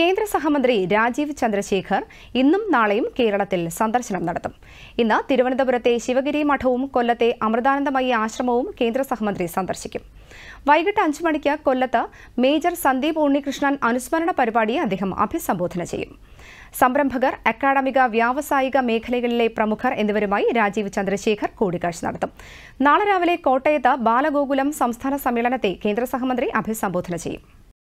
കേന്ദ്ര സഹമന്ത്രി രാജീവ് ചന്ദ്രശേഖർ ഇന്നും നാളെയും കേരളത്തിൽ സന്ദർശനം നടത്തും ഇന്ന് തിരുവനന്തപുരത്തെ ശിവഗിരി മഠവും കൊല്ലത്തെ അമൃതാനന്ദമയി ആശ്രമവും കേന്ദ്ര സഹമന്ത്രി സന്ദർശിക്കും വൈകിട്ട് അഞ്ചു മണിക്ക് കൊല്ലത്ത് മേജർ സന്ദീപ് ഉണ്ണികൃഷ്ണൻ അനുസ്മരണ പരിപാടി അദ്ദേഹം അഭിസംബോധന ചെയ്യും സംരംഭകർ അക്കാഡമിക വ്യാവസായിക മേഖലകളിലെ പ്രമുഖർ എന്നിവരുമായി രാജീവ് ചന്ദ്രശേഖർ കൂടിക്കാഴ്ച നടത്തും നാളെ രാവിലെ കോട്ടയത്ത് ബാലഗോകുലം സംസ്ഥാന സമ്മേളനത്തെ കേന്ദ്ര സഹമന്ത്രി അഭിസംബോധന ചെയ്യും